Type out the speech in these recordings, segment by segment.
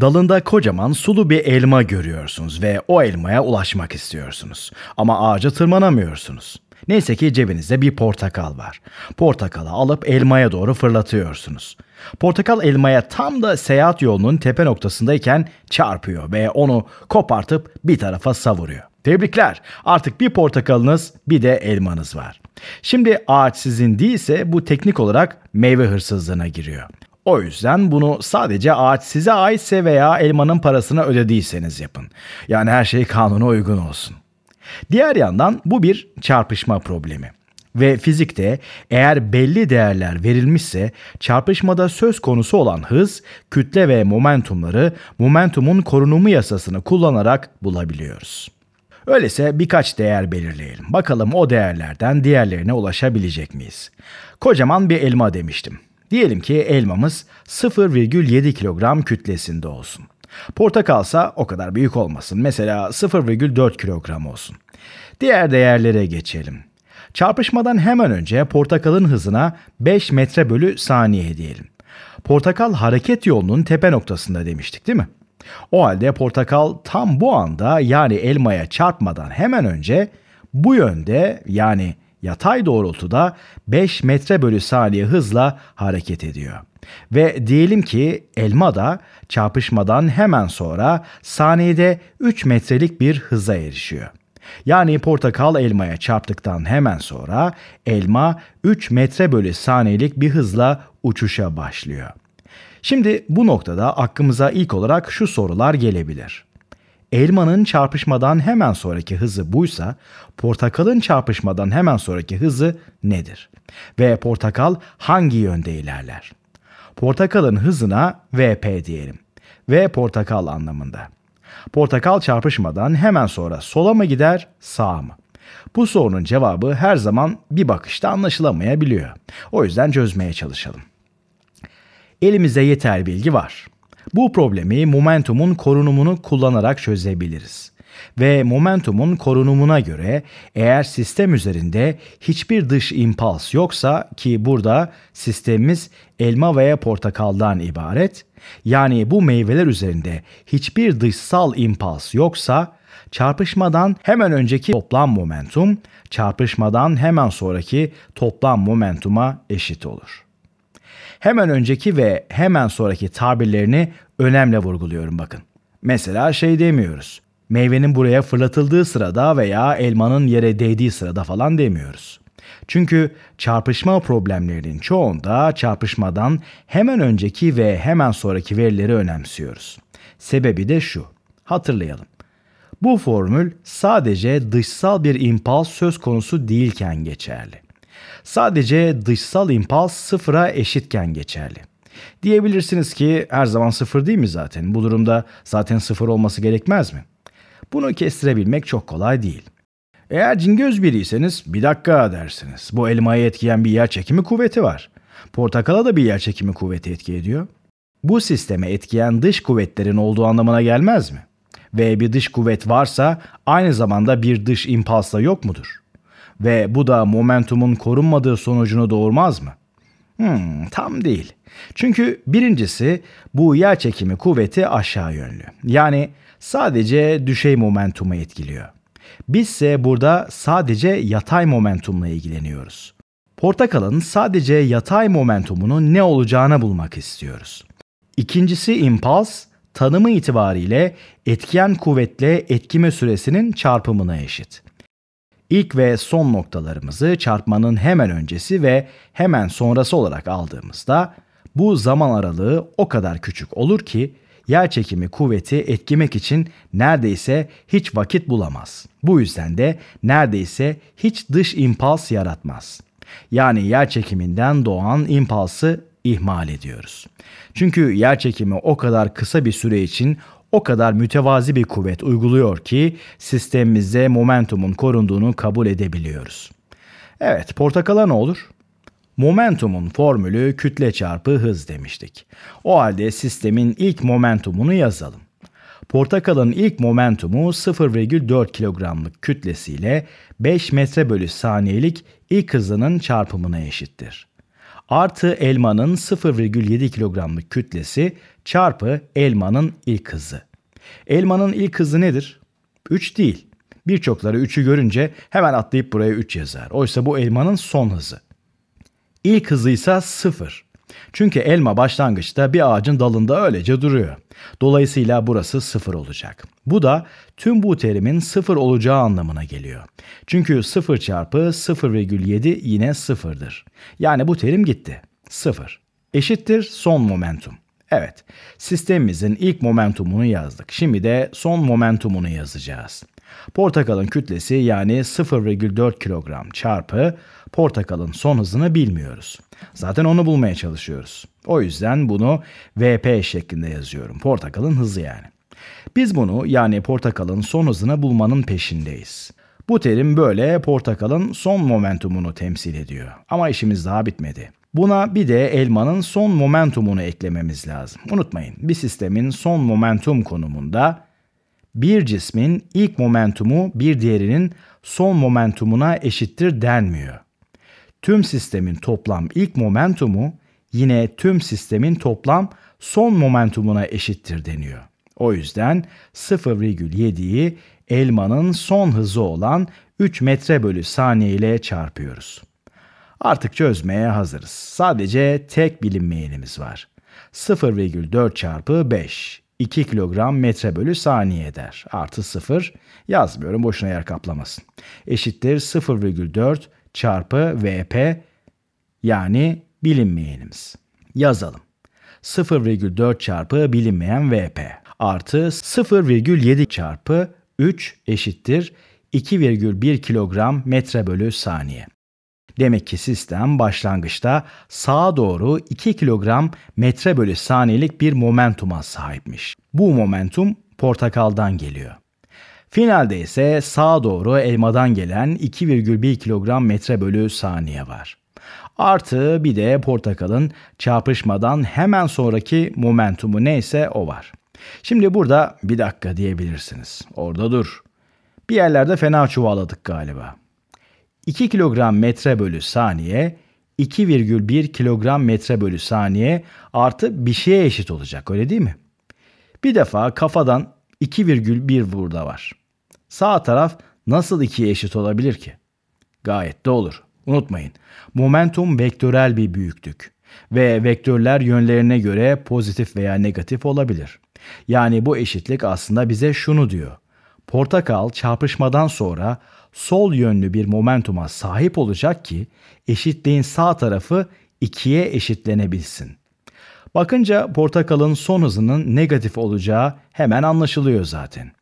Dalında kocaman sulu bir elma görüyorsunuz ve o elmaya ulaşmak istiyorsunuz. Ama ağaca tırmanamıyorsunuz. Neyse ki cebinizde bir portakal var. Portakalı alıp elmaya doğru fırlatıyorsunuz. Portakal elmaya tam da seyahat yolunun tepe noktasındayken çarpıyor ve onu kopartıp bir tarafa savuruyor. Tebrikler. Artık bir portakalınız bir de elmanız var. Şimdi ağaç sizin değilse bu teknik olarak meyve hırsızlığına giriyor. O yüzden bunu sadece ağaç size aitse veya elmanın parasını ödediyseniz yapın. Yani her şey kanuna uygun olsun. Diğer yandan bu bir çarpışma problemi. Ve fizikte eğer belli değerler verilmişse çarpışmada söz konusu olan hız, kütle ve momentumları momentumun korunumu yasasını kullanarak bulabiliyoruz. Öyleyse birkaç değer belirleyelim. Bakalım o değerlerden diğerlerine ulaşabilecek miyiz? Kocaman bir elma demiştim. Diyelim ki elmamız 0,7 kilogram kütlesinde olsun. Portakalsa o kadar büyük olmasın. Mesela 0,4 kilogram olsun. Diğer değerlere geçelim. Çarpışmadan hemen önce portakalın hızına 5 metre bölü saniye diyelim. Portakal hareket yolunun tepe noktasında demiştik değil mi? O halde portakal tam bu anda yani elmaya çarpmadan hemen önce bu yönde yani yatay doğrultuda 5 metre bölü saniye hızla hareket ediyor. Ve diyelim ki elma da çarpışmadan hemen sonra saniyede 3 metrelik bir hıza erişiyor. Yani portakal elmaya çarptıktan hemen sonra elma 3 metre bölü saniyelik bir hızla uçuşa başlıyor. Şimdi bu noktada aklımıza ilk olarak şu sorular gelebilir elmanın çarpışmadan hemen sonraki hızı buysa portakalın çarpışmadan hemen sonraki hızı nedir? Ve portakal hangi yönde ilerler? Portakalın hızına VP diyelim. V portakal anlamında. Portakal çarpışmadan hemen sonra sola mı gider, sağa mı? Bu sorunun cevabı her zaman bir bakışta anlaşılamayabiliyor. O yüzden çözmeye çalışalım. Elimizde yeterli bilgi var. Bu problemi momentumun korunumunu kullanarak çözebiliriz. Ve momentumun korunumuna göre eğer sistem üzerinde hiçbir dış impuls yoksa ki burada sistemimiz elma veya portakaldan ibaret, yani bu meyveler üzerinde hiçbir dışsal impuls yoksa çarpışmadan hemen önceki toplam momentum çarpışmadan hemen sonraki toplam momentuma eşit olur. Hemen önceki ve hemen sonraki tabirlerini önemle vurguluyorum bakın. Mesela şey demiyoruz. Meyvenin buraya fırlatıldığı sırada veya elmanın yere değdiği sırada falan demiyoruz. Çünkü çarpışma problemlerinin çoğunda çarpışmadan hemen önceki ve hemen sonraki verileri önemsiyoruz. Sebebi de şu. Hatırlayalım. Bu formül sadece dışsal bir impuls söz konusu değilken geçerli. Sadece dışsal impuls sıfıra eşitken geçerli. Diyebilirsiniz ki her zaman sıfır değil mi zaten? Bu durumda zaten sıfır olması gerekmez mi? Bunu kestirebilmek çok kolay değil. Eğer cingöz biriyseniz bir dakika dersiniz. Bu elmayı etkileyen bir yer çekimi kuvveti var. Portakala da bir yer çekimi kuvveti etki ediyor. Bu sisteme etkileyen dış kuvvetlerin olduğu anlamına gelmez mi? Ve bir dış kuvvet varsa aynı zamanda bir dış impulsla yok mudur? ve bu da momentumun korunmadığı sonucunu doğurmaz mı? Hmm, tam değil. Çünkü birincisi bu yer çekimi kuvveti aşağı yönlü. Yani sadece düşey momentumu etkiliyor. Bizse burada sadece yatay momentumla ilgileniyoruz. Portakalın sadece yatay momentumunun ne olacağını bulmak istiyoruz. İkincisi impuls, tanımı itibariyle etken kuvvetle etkime süresinin çarpımına eşit. İlk ve son noktalarımızı çarpmanın hemen öncesi ve hemen sonrası olarak aldığımızda bu zaman aralığı o kadar küçük olur ki yer çekimi kuvveti etkimek için neredeyse hiç vakit bulamaz. Bu yüzden de neredeyse hiç dış impuls yaratmaz. Yani yer çekiminden doğan impulsı ihmal ediyoruz. Çünkü yer çekimi o kadar kısa bir süre için o kadar mütevazi bir kuvvet uyguluyor ki sistemimizde momentumun korunduğunu kabul edebiliyoruz. Evet, portakala ne olur? Momentumun formülü kütle çarpı hız demiştik. O halde sistemin ilk momentumunu yazalım. Portakalın ilk momentumu 0,4 kilogramlık kütlesiyle 5 metre bölü saniyelik ilk hızının çarpımına eşittir artı elmanın 0,7 kilogramlık kütlesi çarpı elmanın ilk hızı. Elmanın ilk hızı nedir? 3 değil. Birçokları 3'ü görünce hemen atlayıp buraya 3 yazar. Oysa bu elmanın son hızı. İlk hızıysa 0. Çünkü elma başlangıçta bir ağacın dalında öylece duruyor. Dolayısıyla burası sıfır olacak. Bu da tüm bu terimin sıfır olacağı anlamına geliyor. Çünkü sıfır çarpı 0,7 yine sıfırdır. Yani bu terim gitti. Sıfır. Eşittir son momentum. Evet, sistemimizin ilk momentumunu yazdık. Şimdi de son momentumunu yazacağız. Portakalın kütlesi yani 0,4 kilogram çarpı portakalın son hızını bilmiyoruz. Zaten onu bulmaya çalışıyoruz. O yüzden bunu VP şeklinde yazıyorum. Portakalın hızı yani. Biz bunu yani portakalın son hızını bulmanın peşindeyiz. Bu terim böyle portakalın son momentumunu temsil ediyor. Ama işimiz daha bitmedi. Buna bir de elmanın son momentumunu eklememiz lazım. Unutmayın bir sistemin son momentum konumunda bir cismin ilk momentumu bir diğerinin son momentumuna eşittir denmiyor tüm sistemin toplam ilk momentumu yine tüm sistemin toplam son momentumuna eşittir deniyor. O yüzden 0,7'yi elmanın son hızı olan 3 metre bölü saniye ile çarpıyoruz. Artık çözmeye hazırız. Sadece tek bilinmeyenimiz var. 0,4 çarpı 5. 2 kilogram metre bölü saniye eder. Artı 0 yazmıyorum boşuna yer kaplamasın. Eşittir 0,4 çarpı Vp yani bilinmeyenimiz. Yazalım. 0,4 çarpı bilinmeyen Vp artı 0,7 çarpı 3 eşittir 2,1 kilogram metre bölü saniye. Demek ki sistem başlangıçta sağa doğru 2 kilogram metre bölü saniyelik bir momentuma sahipmiş. Bu momentum portakaldan geliyor. Finalde ise sağa doğru elmadan gelen 2,1 kilogram metre bölü saniye var. Artı bir de portakalın çarpışmadan hemen sonraki momentumu neyse o var. Şimdi burada bir dakika diyebilirsiniz. Orada dur. Bir yerlerde fena çuvalladık galiba. 2 kilogram metre bölü saniye 2,1 kilogram metre bölü saniye artı bir şeye eşit olacak öyle değil mi? Bir defa kafadan 2,1 burada var. Sağ taraf nasıl ikiye eşit olabilir ki? Gayet de olur. Unutmayın, momentum vektörel bir büyüklük ve vektörler yönlerine göre pozitif veya negatif olabilir. Yani bu eşitlik aslında bize şunu diyor. Portakal çarpışmadan sonra sol yönlü bir momentuma sahip olacak ki eşitliğin sağ tarafı ikiye eşitlenebilsin. Bakınca portakalın son hızının negatif olacağı hemen anlaşılıyor zaten.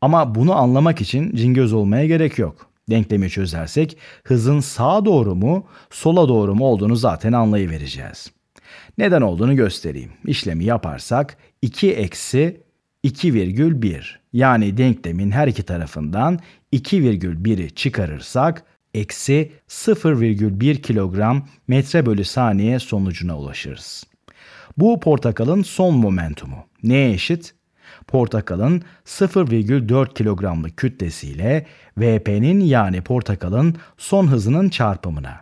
Ama bunu anlamak için cingöz olmaya gerek yok. Denklemi çözersek hızın sağa doğru mu, sola doğru mu olduğunu zaten anlayıvereceğiz. Neden olduğunu göstereyim. İşlemi yaparsak 2 eksi 2,1 yani denklemin her iki tarafından 2,1'i çıkarırsak eksi 0,1 kilogram metre bölü saniye sonucuna ulaşırız. Bu portakalın son momentumu. Neye eşit? Portakalın 0,4 kilogramlık kütlesiyle VP'nin yani portakalın son hızının çarpımına.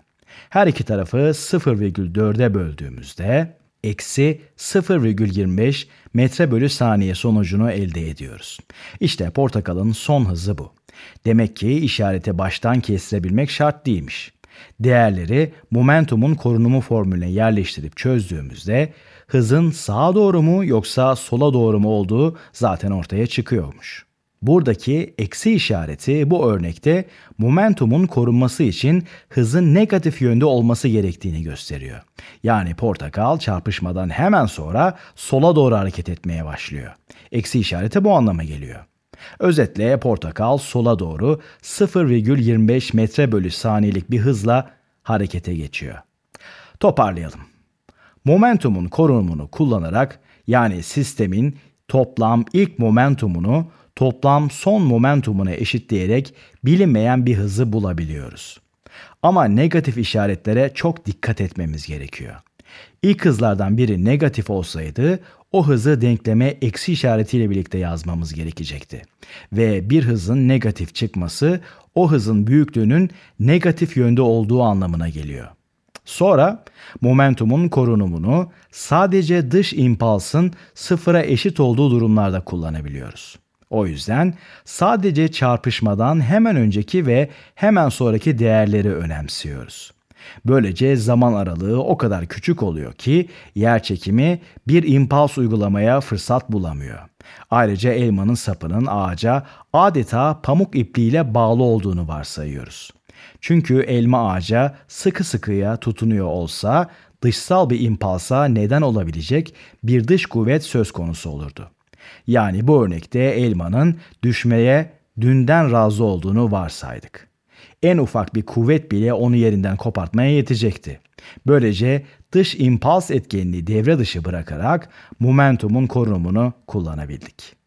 Her iki tarafı 0,4'e böldüğümüzde eksi 0,25 metre bölü saniye sonucunu elde ediyoruz. İşte portakalın son hızı bu. Demek ki işareti baştan kestirebilmek şart değilmiş. Değerleri momentumun korunumu formülüne yerleştirip çözdüğümüzde hızın sağa doğru mu yoksa sola doğru mu olduğu zaten ortaya çıkıyormuş. Buradaki eksi işareti bu örnekte momentumun korunması için hızın negatif yönde olması gerektiğini gösteriyor. Yani portakal çarpışmadan hemen sonra sola doğru hareket etmeye başlıyor. Eksi işareti bu anlama geliyor. Özetle portakal sola doğru 0,25 metre bölü saniyelik bir hızla harekete geçiyor. Toparlayalım momentumun korunumunu kullanarak yani sistemin toplam ilk momentumunu toplam son momentumuna eşitleyerek bilinmeyen bir hızı bulabiliyoruz. Ama negatif işaretlere çok dikkat etmemiz gerekiyor. İlk hızlardan biri negatif olsaydı o hızı denkleme eksi işaretiyle birlikte yazmamız gerekecekti. Ve bir hızın negatif çıkması o hızın büyüklüğünün negatif yönde olduğu anlamına geliyor. Sonra momentumun korunumunu sadece dış impulsın sıfıra eşit olduğu durumlarda kullanabiliyoruz. O yüzden sadece çarpışmadan hemen önceki ve hemen sonraki değerleri önemsiyoruz. Böylece zaman aralığı o kadar küçük oluyor ki yer çekimi bir impuls uygulamaya fırsat bulamıyor. Ayrıca elmanın sapının ağaca adeta pamuk ipliğiyle bağlı olduğunu varsayıyoruz. Çünkü elma ağaca sıkı sıkıya tutunuyor olsa dışsal bir impalsa neden olabilecek bir dış kuvvet söz konusu olurdu. Yani bu örnekte elmanın düşmeye dünden razı olduğunu varsaydık. En ufak bir kuvvet bile onu yerinden kopartmaya yetecekti. Böylece dış impuls etkenini devre dışı bırakarak momentumun korunumunu kullanabildik.